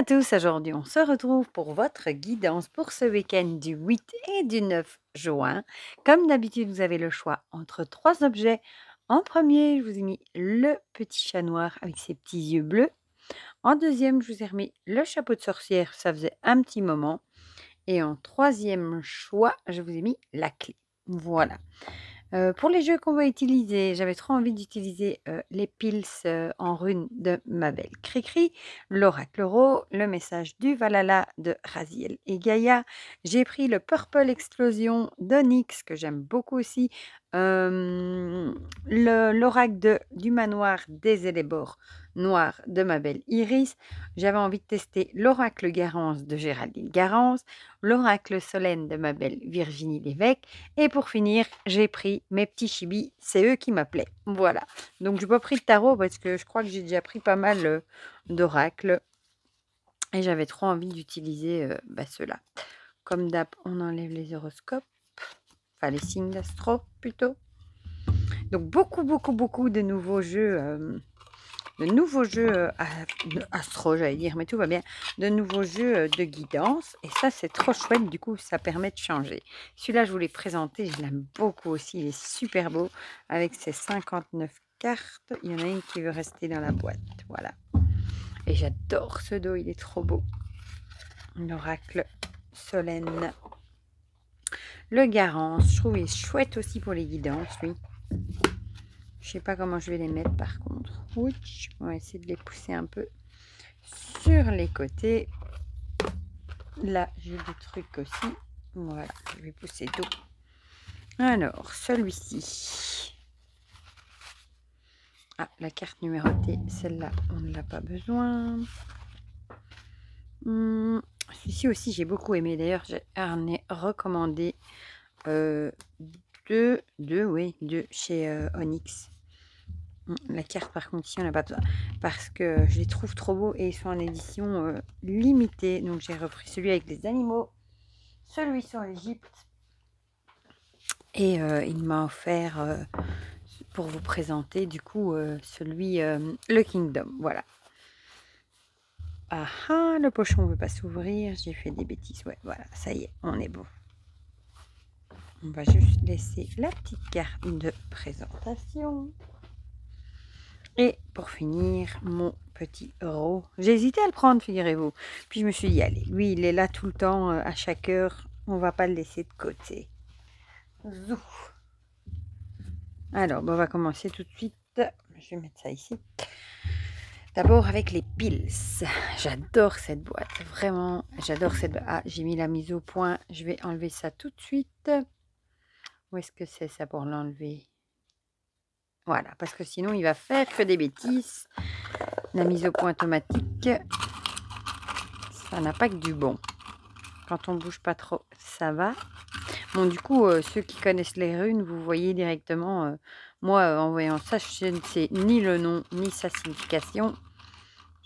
à tous, aujourd'hui on se retrouve pour votre guidance pour ce week-end du 8 et du 9 juin. Comme d'habitude, vous avez le choix entre trois objets. En premier, je vous ai mis le petit chat noir avec ses petits yeux bleus. En deuxième, je vous ai remis le chapeau de sorcière, ça faisait un petit moment. Et en troisième choix, je vous ai mis la clé. Voilà pour les jeux qu'on va utiliser, j'avais trop envie d'utiliser les Pils en runes de ma belle Cricri, l'oracle Ro, le message du Valhalla de Raziel et Gaïa. J'ai pris le Purple Explosion d'Onyx que j'aime beaucoup aussi, l'oracle du manoir des Élébores Noir de ma belle Iris. J'avais envie de tester l'oracle Garance de Géraldine Garance, l'oracle Solène de ma belle Virginie Lévesque. Et pour finir, j'ai pris mes petits chibis, c'est eux qui m'appelaient. Voilà. Donc, je n'ai pas pris de tarot parce que je crois que j'ai déjà pris pas mal euh, d'oracles. Et j'avais trop envie d'utiliser euh, bah, ceux-là. Comme d'hab, on enlève les horoscopes. Enfin, les signes d'astro, plutôt. Donc, beaucoup, beaucoup, beaucoup de nouveaux jeux... Euh, de nouveaux jeux euh, astro, j'allais dire, mais tout va bien, de nouveaux jeux euh, de guidance. Et ça, c'est trop chouette, du coup, ça permet de changer. Celui-là, je vous l'ai présenté, je l'aime beaucoup aussi, il est super beau, avec ses 59 cartes. Il y en a une qui veut rester dans la boîte, voilà. Et j'adore ce dos, il est trop beau. L'oracle Solène. Le Garance, je trouve, il est chouette aussi pour les guidances, lui. Je sais pas comment je vais les mettre par contre. Ouch. On va essayer de les pousser un peu sur les côtés. Là, j'ai des trucs aussi. Voilà, je vais pousser d'eau. Alors, celui-ci. Ah, la carte numérotée, celle-là, on ne l'a pas besoin. Hmm, celui-ci aussi, j'ai beaucoup aimé. D'ailleurs, j'ai ai recommandé euh, deux, deux, oui, deux chez euh, Onyx. Mm, la carte, par contre, si on n'a pas besoin. Parce que je les trouve trop beaux et ils sont en édition euh, limitée. Donc, j'ai repris celui avec les animaux, celui sur l'Égypte, Et euh, il m'a offert, euh, pour vous présenter, du coup, celui, le Kingdom. Voilà. Ah ah, le pochon ne veut pas s'ouvrir. J'ai fait des bêtises. Ouais, voilà, ça y est, on est bon. On va juste laisser la petite carte de présentation. Et pour finir, mon petit euro. J'ai hésité à le prendre, figurez-vous. Puis je me suis dit, allez, lui, il est là tout le temps, euh, à chaque heure. On va pas le laisser de côté. Zou. Alors, on va commencer tout de suite. Je vais mettre ça ici. D'abord avec les piles. J'adore cette boîte. Vraiment, j'adore cette boîte. Ah, j'ai mis la mise au point. Je vais enlever ça tout de suite. Où est-ce que c'est ça pour l'enlever voilà, parce que sinon il va faire que des bêtises. La mise au point automatique, ça n'a pas que du bon. Quand on bouge pas trop, ça va. Bon, du coup, euh, ceux qui connaissent les runes, vous voyez directement, euh, moi, euh, en voyant ça, je ne sais ni le nom, ni sa signification.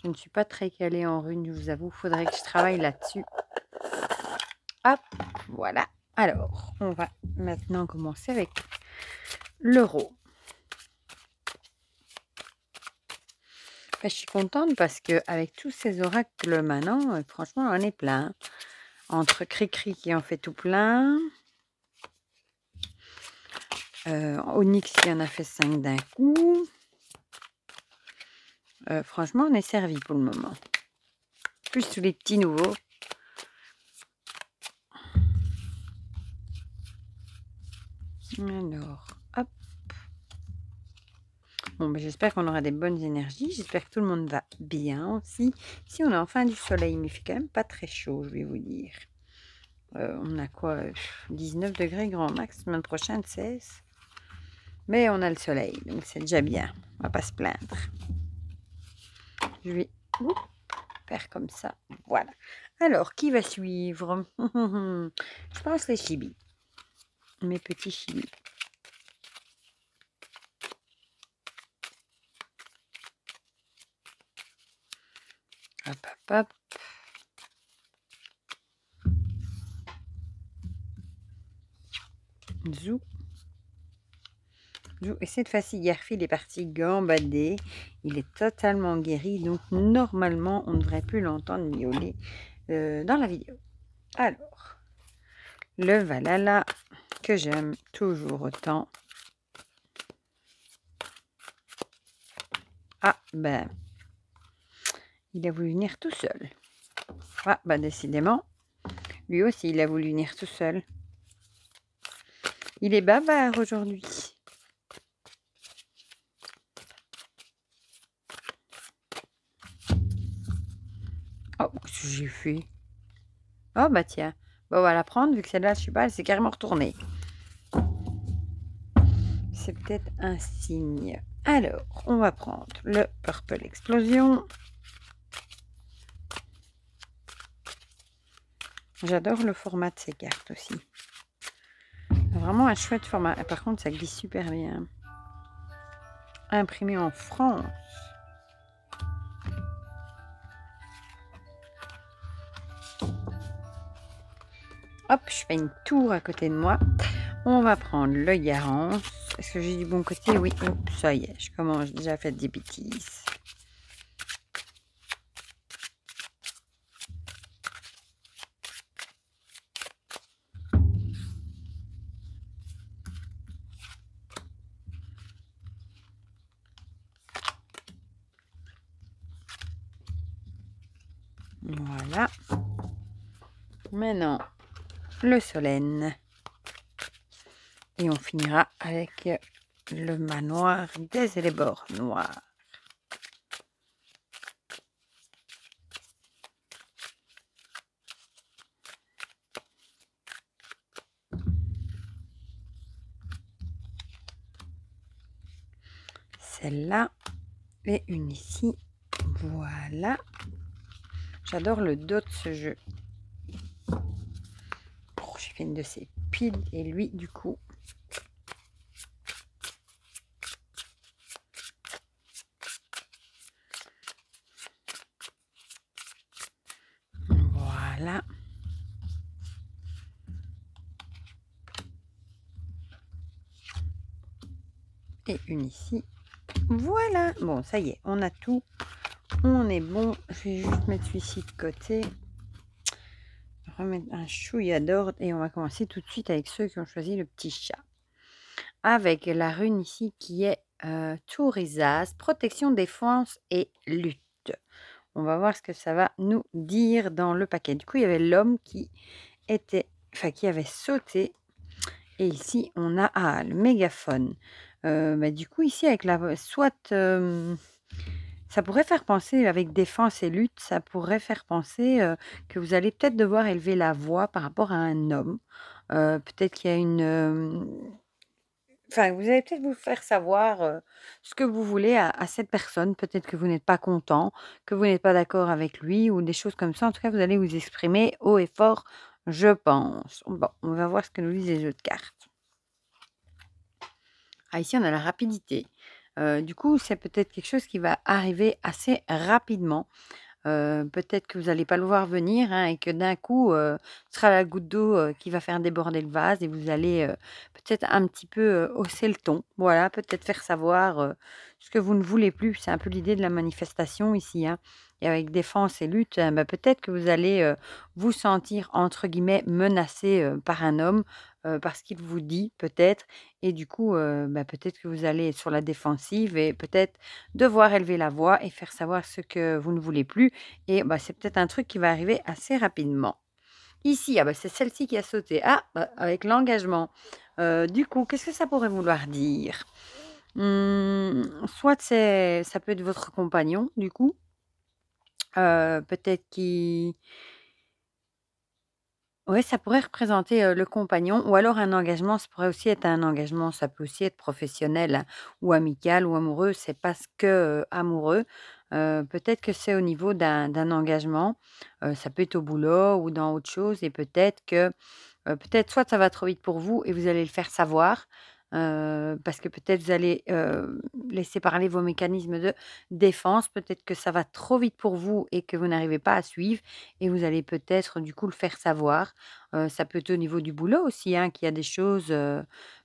Je ne suis pas très calée en runes, je vous avoue. Il Faudrait que je travaille là-dessus. Hop, voilà. Alors, on va maintenant commencer avec l'euro. Bah, je suis contente parce que avec tous ces oracles maintenant, euh, franchement, on est plein. Entre Cricri qui en fait tout plein. Euh, Onyx qui en a fait 5 d'un coup. Euh, franchement, on est servi pour le moment. Plus tous les petits nouveaux. Alors... Bon, ben, j'espère qu'on aura des bonnes énergies. J'espère que tout le monde va bien aussi. Si on a enfin du soleil, mais il fait quand même pas très chaud, je vais vous dire. Euh, on a quoi 19 degrés grand max, semaine prochaine 16. Mais on a le soleil, donc c'est déjà bien. On va pas se plaindre. Je vais faire comme ça. Voilà. Alors, qui va suivre Je pense les chibis. Mes petits chibis. Hop. Zou. Zou. Et cette fois-ci, Garfield est parti gambader. Il est totalement guéri. Donc, normalement, on ne devrait plus l'entendre miauler euh, dans la vidéo. Alors, le Valhalla, que j'aime toujours autant. Ah, ben, il a voulu venir tout seul. Ah, bah décidément. Lui aussi, il a voulu venir tout seul. Il est bavard aujourd'hui. Oh, qu'est-ce que j'ai fait Oh, bah tiens. Bon, on va la prendre, vu que celle-là, je sais pas, elle s'est carrément retournée. C'est peut-être un signe. Alors, on va prendre le Purple Explosion. J'adore le format de ces cartes aussi. Vraiment un chouette format. Ah, par contre, ça glisse super bien. Imprimé en France. Hop, je fais une tour à côté de moi. On va prendre le garance. Est-ce que j'ai du bon côté Oui, oh, ça y est, je commence déjà à faire des bêtises. Maintenant, le Solène. Et on finira avec le manoir des élébores noirs. Celle-là et une ici. Voilà. J'adore le dos de ce jeu une de ses piles et lui du coup voilà et une ici voilà bon ça y est on a tout on est bon je vais juste mettre celui-ci de côté on va mettre un chouïa d'ordre et on va commencer tout de suite avec ceux qui ont choisi le petit chat. Avec la rune ici qui est euh, protection, défense et lutte. On va voir ce que ça va nous dire dans le paquet. Du coup, il y avait l'homme qui était, enfin, qui avait sauté. Et ici, on a ah, le mégaphone. Euh, bah, du coup, ici, avec la soit euh, ça pourrait faire penser, avec défense et lutte, ça pourrait faire penser euh, que vous allez peut-être devoir élever la voix par rapport à un homme. Euh, peut-être qu'il y a une... Euh, enfin, vous allez peut-être vous faire savoir ce que vous voulez à, à cette personne. Peut-être que vous n'êtes pas content, que vous n'êtes pas d'accord avec lui ou des choses comme ça. En tout cas, vous allez vous exprimer haut et fort, je pense. Bon, on va voir ce que nous disent les jeux de cartes. Ah, ici, on a la rapidité. Euh, du coup, c'est peut-être quelque chose qui va arriver assez rapidement. Euh, peut-être que vous n'allez pas le voir venir hein, et que d'un coup, euh, ce sera la goutte d'eau qui va faire déborder le vase et vous allez peut-être un petit peu hausser le ton. Voilà, peut-être faire savoir ce que vous ne voulez plus. C'est un peu l'idée de la manifestation ici. Hein et avec défense et lutte, euh, bah, peut-être que vous allez euh, vous sentir entre guillemets menacé euh, par un homme parce qu'il vous dit peut-être et du coup bah, peut-être que vous allez être sur la défensive et peut-être devoir élever la voix et faire savoir ce que vous ne voulez plus et bah, c'est peut-être un truc qui va arriver assez rapidement. Ici, ah, c'est celle-ci qui a sauté. Ah, avec l'engagement. du coup, qu'est-ce que ça pourrait vouloir dire mmh, Soit c'est, ça peut être votre compagnon, du coup, euh, peut-être qu'il... Oui, ça pourrait représenter le compagnon ou alors un engagement, ça pourrait aussi être un engagement, ça peut aussi être professionnel ou amical ou amoureux, c'est pas que amoureux. peut-être que c'est au niveau d'un engagement, ça peut être au boulot ou dans autre chose et peut-être que peut-être soit ça va trop vite pour vous et vous allez le faire savoir, parce que peut-être vous allez laisser parler vos mécanismes de défense, peut-être que ça va trop vite pour vous et que vous n'arrivez pas à suivre, et vous allez peut-être du coup le faire savoir. ça peut être au niveau du boulot aussi, hein, qu'il y a des choses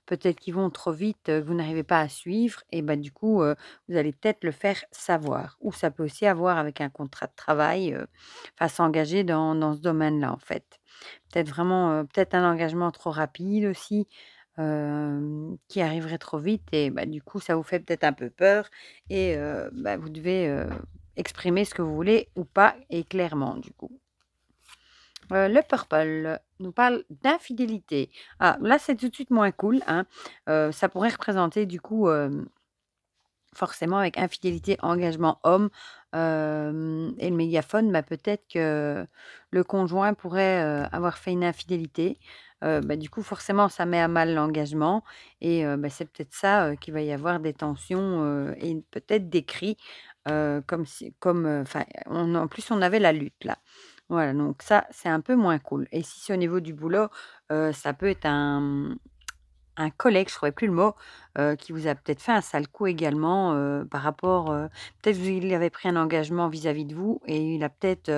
peut-être qui vont trop vite, que vous n'arrivez pas à suivre, et ben du coup, vous allez peut-être le faire savoir. Ou ça peut aussi avoir avec un contrat de travail, enfin s'engager dans, dans, ce domaine-là en fait. Peut-être vraiment, peut-être un engagement trop rapide aussi qui arriverait trop vite et bah, du coup ça vous fait peut-être un peu peur et bah, vous devez exprimer ce que vous voulez ou pas et clairement du coup. le purple nous parle d'infidélité. Ah, là, c'est tout de suite moins cool. Hein. ça pourrait représenter, du coup, forcément, avec infidélité, engagement homme, et le mégaphone, bah, peut-être que le conjoint pourrait avoir fait une infidélité. bah, du coup, forcément, ça met à mal l'engagement. Et bah, c'est peut-être ça qu'il va y avoir des tensions et peut-être des cris. comme comme, on, en plus, on avait la lutte là. Voilà, donc ça, c'est un peu moins cool. Et si c'est au niveau du boulot, ça peut être un, un collègue, je ne trouvais plus le mot, qui vous a peut-être fait un sale coup également par rapport. peut-être il avait pris un engagement vis-à-vis de vous et il a peut-être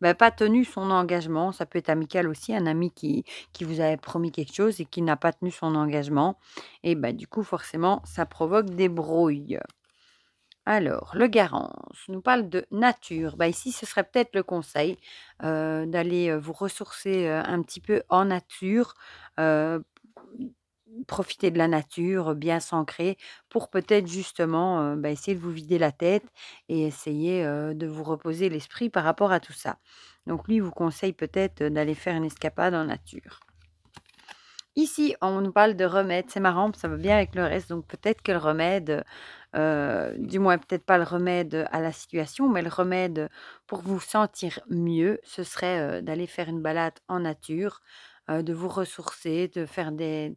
bah, pas tenu son engagement. Ça peut être amical aussi, un ami qui, qui vous avait promis quelque chose et qui n'a pas tenu son engagement. Et ben du coup, forcément, ça provoque des brouilles. Alors, le Garance nous parle de nature. Bah, ici, ce serait peut-être le conseil d'aller vous ressourcer un petit peu en nature profiter de la nature, bien s'ancrer, pour peut-être justement bah, essayer de vous vider la tête et essayer de vous reposer l'esprit par rapport à tout ça. Donc lui vous conseille peut-être d'aller faire une escapade en nature. Ici, on nous parle de remède. C'est marrant, ça va bien avec le reste. Donc peut-être que le remède, du moins peut-être pas le remède à la situation, mais le remède pour vous sentir mieux, ce serait d'aller faire une balade en nature, de vous ressourcer, de faire des,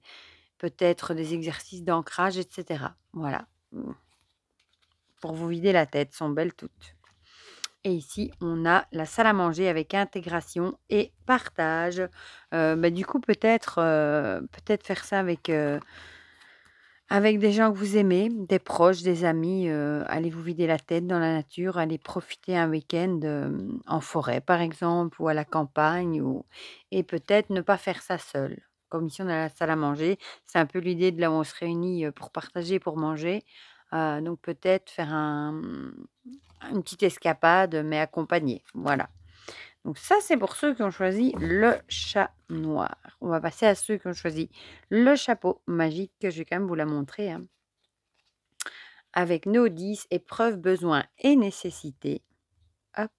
peut-être des exercices d'ancrage, etc. Voilà. Mmh. Pour vous vider la tête, sont belles toutes. Et ici, on a la salle à manger avec intégration et partage. Euh, bah, du coup, peut-être euh, peut-être faire ça avec, euh, avec des gens que vous aimez, des proches, des amis. allez vous vider la tête dans la nature, allez profiter un week-end en forêt, par exemple, ou à la campagne. Ou... Et peut-être ne pas faire ça seul. Commission de la salle à manger, c'est un peu l'idée de là où on se réunit pour partager, pour manger. donc peut-être faire mmh, une petite escapade, mais accompagnée. Voilà. Donc ça, c'est pour ceux qui ont choisi le chat noir. On va passer à ceux qui ont choisi le chapeau magique, que je vais quand même vous la montrer. Hein. Avec nos 10 épreuves, besoins et nécessités. Hop.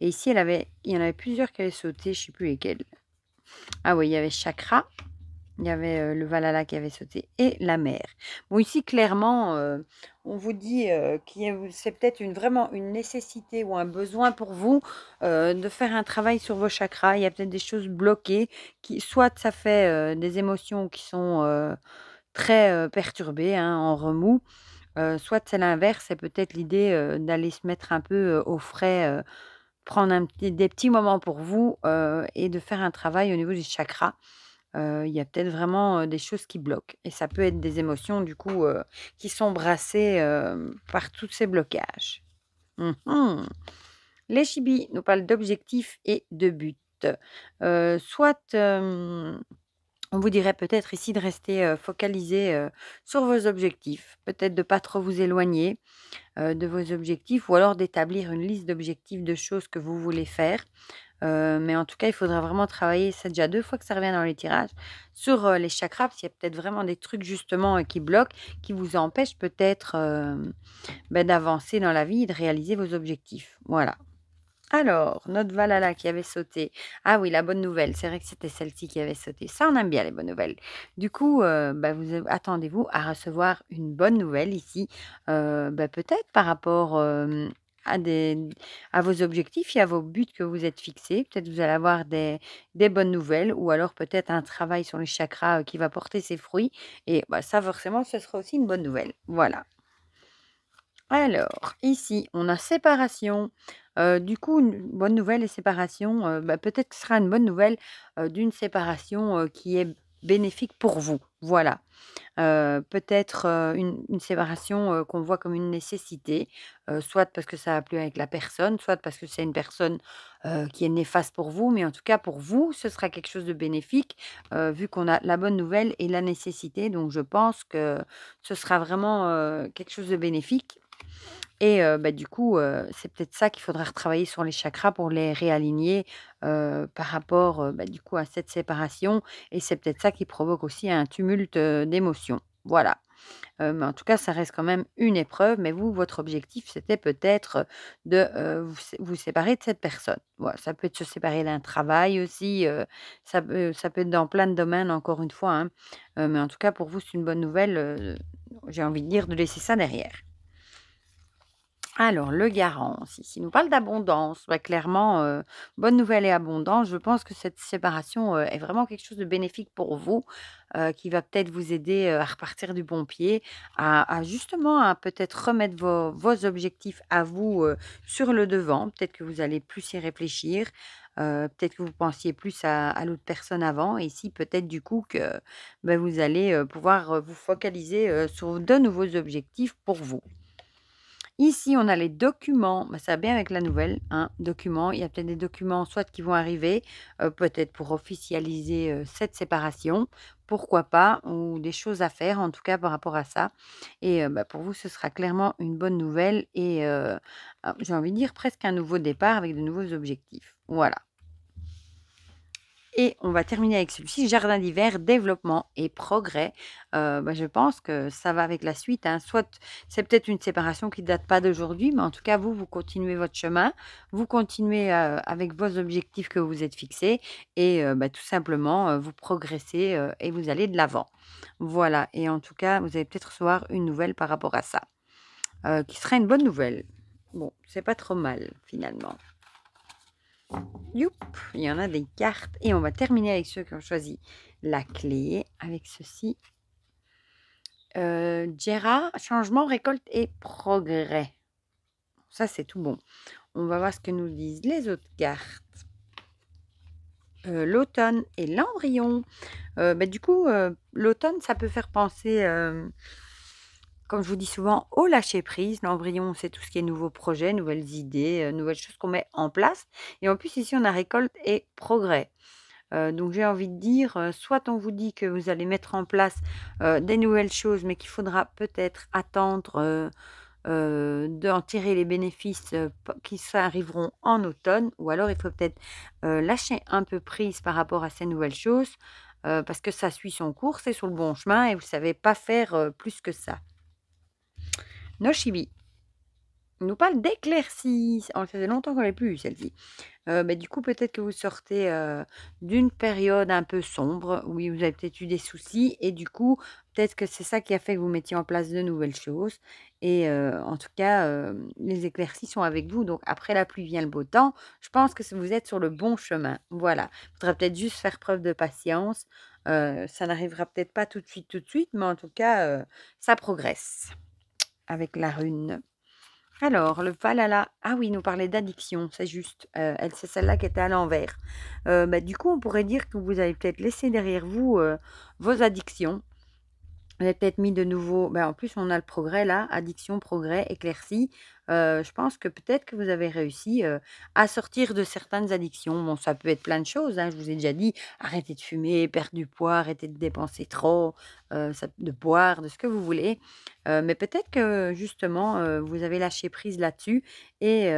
Et ici, elle avait, il y en avait plusieurs qui avaient sauté, je ne sais plus lesquelles. Ah oui, il y avait Chakra, il y avait euh, le Valhalla qui avait sauté et la mer. Bon, ici, clairement, euh, on vous dit euh, que c'est peut-être vraiment une nécessité ou un besoin pour vous de faire un travail sur vos chakras. Il y a peut-être des choses bloquées, qui, soit ça fait des émotions qui sont très perturbées, hein, en remous, soit c'est l'inverse, c'est peut-être l'idée d'aller se mettre un peu au frais prendre un petit, des petits moments pour vous euh, et de faire un travail au niveau du chakra. Euh, il y a peut-être vraiment euh, des choses qui bloquent. Et ça peut être des émotions, du coup, qui sont brassées par tous ces blocages. Mmh Les chibis nous parlent d'objectifs et de buts. soit on vous dirait peut-être ici de rester focalisé sur vos objectifs, peut-être de ne pas trop vous éloigner de vos objectifs ou alors d'établir une liste d'objectifs de choses que vous voulez faire. mais en tout cas, il faudra vraiment travailler, c'est déjà deux fois que ça revient dans les tirages, sur les chakras, parce y a peut-être vraiment des trucs justement qui bloquent, qui vous empêchent peut-être bah, d'avancer dans la vie et de réaliser vos objectifs. Voilà, alors, notre Valhalla qui avait sauté. Ah oui, la bonne nouvelle, c'est vrai que c'était celle-ci qui avait sauté. Ça, on aime bien les bonnes nouvelles. Du coup, euh, bah, attendez-vous à recevoir une bonne nouvelle ici, euh, bah, peut-être par rapport euh, à, vos objectifs et à vos buts que vous êtes fixés. Peut-être vous allez avoir des, bonnes nouvelles ou alors peut-être un travail sur les chakras qui va porter ses fruits. Et bah, ça, forcément, ce sera aussi une bonne nouvelle. Voilà. Alors, ici, on a séparation. Euh, du coup, une bonne nouvelle et séparation, euh, bah, peut-être que ce sera une bonne nouvelle euh, d'une séparation qui est bénéfique pour vous. Voilà. peut-être une, une, séparation qu'on voit comme une nécessité, soit parce que ça a plu avec la personne, soit parce que c'est une personne qui est néfaste pour vous, mais en tout cas pour vous, ce sera quelque chose de bénéfique, vu qu'on a la bonne nouvelle et la nécessité. Donc je pense que ce sera vraiment quelque chose de bénéfique. Et bah, du coup, c'est peut-être ça qu'il faudra retravailler sur les chakras pour les réaligner par rapport bah, du coup à cette séparation. Et c'est peut-être ça qui provoque aussi un tumulte d'émotions. Voilà. mais en tout cas, ça reste quand même une épreuve. Mais vous, votre objectif, c'était peut-être de vous, séparer de cette personne. ça peut être se séparer d'un travail aussi. ça, peut être dans plein de domaines, encore une fois. Hein. mais en tout cas, pour vous, c'est une bonne nouvelle. j'ai envie de dire de laisser ça derrière. Alors, le garant, ici, nous parle d'abondance. clairement, euh, bonne nouvelle et abondance. Je pense que cette séparation euh, est vraiment quelque chose de bénéfique pour vous, euh, qui va peut-être vous aider à repartir du bon pied, à, justement à peut-être remettre vos, objectifs à vous sur le devant. Peut-être que vous allez plus y réfléchir. peut-être que vous pensiez plus à, l'autre personne avant. Et ici, peut-être du coup que ben, vous allez pouvoir vous focaliser sur de nouveaux objectifs pour vous. Ici, on a les documents. Bah, ça va bien avec la nouvelle. Hein, documents. Il y a peut-être des documents soit qui vont arriver, euh, peut-être pour officialiser euh, cette séparation. Pourquoi pas Ou des choses à faire, en tout cas par rapport à ça. Et euh, bah, pour vous, ce sera clairement une bonne nouvelle et ah, j'ai envie de dire presque un nouveau départ avec de nouveaux objectifs. Voilà. Et on va terminer avec celui-ci, jardin d'hiver, développement et progrès. Euh, bah, je pense que ça va avec la suite. Hein. Soit c'est peut-être une séparation qui ne date pas d'aujourd'hui, mais en tout cas, vous, vous continuez votre chemin, vous continuez euh, avec vos objectifs que vous vous êtes fixés et euh, bah, tout simplement, vous progressez et vous allez de l'avant. Voilà, et en tout cas, vous allez peut-être recevoir une nouvelle par rapport à ça, qui sera une bonne nouvelle. Bon, c'est pas trop mal finalement. Youp, il y en a des cartes. Et on va terminer avec ceux qui ont choisi la clé. Avec ceci. Euh, Gérard, changement, récolte et progrès. Ça, c'est tout bon. On va voir ce que nous disent les autres cartes. Euh, l'automne et l'embryon. Euh, bah, du coup, euh, l'automne, ça peut faire penser comme je vous dis souvent, au lâcher prise, l'embryon, c'est tout ce qui est nouveaux projets, nouvelles idées, euh, nouvelles choses qu'on met en place. Et en plus, ici, on a récolte et progrès. Euh, donc j'ai envie de dire, euh, soit on vous dit que vous allez mettre en place des nouvelles choses, mais qu'il faudra peut-être attendre d'en tirer les bénéfices qui arriveront en automne, ou alors il faut peut-être lâcher un peu prise par rapport à ces nouvelles choses, parce que ça suit son cours, c'est sur le bon chemin, et vous ne savez pas faire plus que ça. Chibi. nous parle d'éclaircies. Oh, ça faisait longtemps qu'on n'avait plus eu celle-ci. Euh, bah, du coup, peut-être que vous sortez euh, d'une période un peu sombre, où vous avez peut-être eu des soucis, et du coup, peut-être que c'est ça qui a fait que vous mettiez en place de nouvelles choses. Et euh, en tout cas, les éclaircies sont avec vous, donc après la pluie vient le beau temps. Je pense que vous êtes sur le bon chemin. Voilà. Il faudra peut-être juste faire preuve de patience. ça n'arrivera peut-être pas tout de suite, tout de suite, mais en tout cas, ça progresse avec la rune. Alors, le palala ah oui, nous parlait d'addiction, c'est juste. Euh, elle, c'est celle-là qui était à l'envers. Euh, bah, du coup, on pourrait dire que vous avez peut-être laissé derrière vous euh, vos addictions vous avez peut-être mis de nouveau, ben, en plus on a le progrès là, addiction, progrès, éclairci. Euh, je pense que peut-être que vous avez réussi euh, à sortir de certaines addictions. Bon, ça peut être plein de choses. Hein. Je vous ai déjà dit, arrêtez de fumer, perdre du poids, arrêtez de dépenser trop, euh, de boire, de ce que vous voulez. mais peut-être que justement, vous avez lâché prise là-dessus et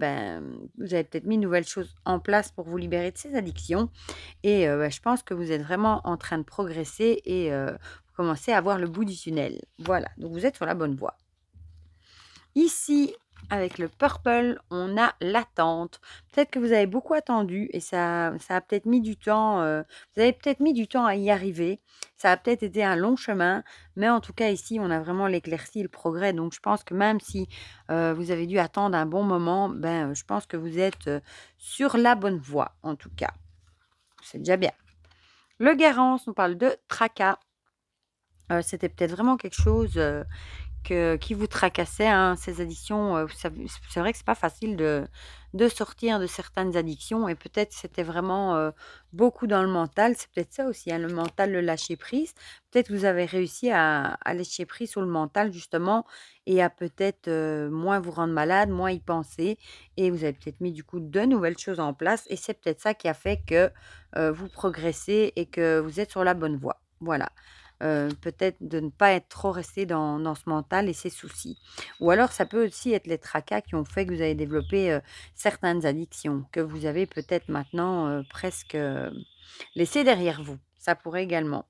ben, vous avez peut-être mis de nouvelles choses en place pour vous libérer de ces addictions. Et ben, je pense que vous êtes vraiment en train de progresser et commencez à voir le bout du tunnel. Voilà, donc vous êtes sur la bonne voie. Ici, avec le purple, on a l'attente. Peut-être que vous avez beaucoup attendu et ça, ça a peut-être mis du temps. Euh, vous avez peut-être mis du temps à y arriver. Ça a peut-être été un long chemin, mais en tout cas ici, on a vraiment l'éclaircie, le progrès. Donc je pense que même si euh, vous avez dû attendre un bon moment, ben je pense que vous êtes euh, sur la bonne voie. En tout cas, c'est déjà bien. Le Garance, on parle de tracas. Euh, c'était peut-être vraiment quelque chose euh, qui vous tracassait, hein, ces addictions. Euh, c'est vrai que c'est pas facile de, sortir de certaines addictions et peut-être c'était vraiment beaucoup dans le mental. C'est peut-être ça aussi, hein, le mental, le lâcher prise. Peut-être que vous avez réussi à, à, lâcher prise sur le mental justement et à peut-être moins vous rendre malade, moins y penser et vous avez peut-être mis du coup de nouvelles choses en place et c'est peut-être ça qui a fait que vous progressez et que vous êtes sur la bonne voie. Voilà. Euh, peut-être de ne pas être trop resté dans, dans, ce mental et ses soucis. Ou alors ça peut aussi être les tracas qui ont fait que vous avez développé euh, certaines addictions que vous avez peut-être maintenant euh, presque laissées derrière vous. Ça pourrait également.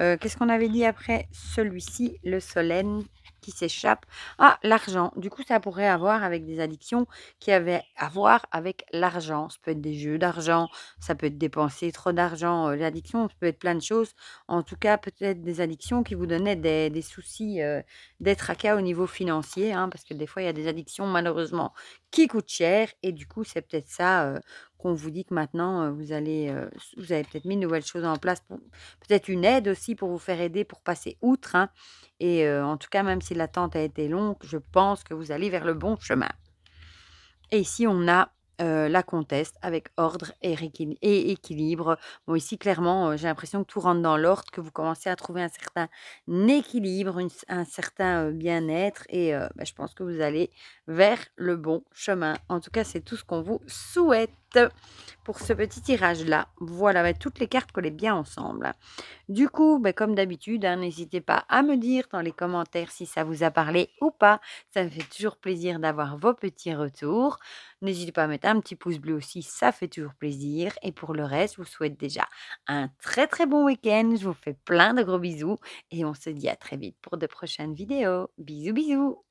Euh, qu'est-ce qu'on avait dit après celui-ci Le solène qui s'échappe. Ah, l'argent. Du coup, ça pourrait avoir avec des addictions qui avaient à voir avec l'argent. Ça peut être des jeux d'argent, ça peut être dépenser trop d'argent. Euh, l'addiction, ça peut être plein de choses. En tout cas, peut-être des addictions qui vous donnaient des, soucis, euh, d'être à cas au niveau financier. Hein, parce que des fois, il y a des addictions, malheureusement, qui coûtent cher. Et du coup, c'est peut-être ça qu'on vous dit que maintenant, euh, vous allez, euh, vous avez peut-être mis de nouvelles choses en place, peut-être une aide aussi pour vous faire aider pour passer outre. Hein. Et euh, en tout cas, même si l'attente a été longue, je pense que vous allez vers le bon chemin. Et ici, on a euh, la conteste avec ordre et, équilibre. Bon, ici, clairement, euh, j'ai l'impression que tout rentre dans l'ordre, que vous commencez à trouver un certain équilibre, un certain euh, bien-être, et bah, je pense que vous allez vers le bon chemin. En tout cas, c'est tout ce qu'on vous souhaite pour ce petit tirage-là. Voilà, bah, toutes les cartes collées bien ensemble. Du coup, bah, comme d'habitude, hein, n'hésitez pas à me dire dans les commentaires si ça vous a parlé ou pas. Ça me fait toujours plaisir d'avoir vos petits retours. N'hésitez pas à mettre un petit pouce bleu aussi, ça fait toujours plaisir. Et pour le reste, je vous souhaite déjà un très très bon week-end. Je vous fais plein de gros bisous et on se dit à très vite pour de prochaines vidéos. Bisous bisous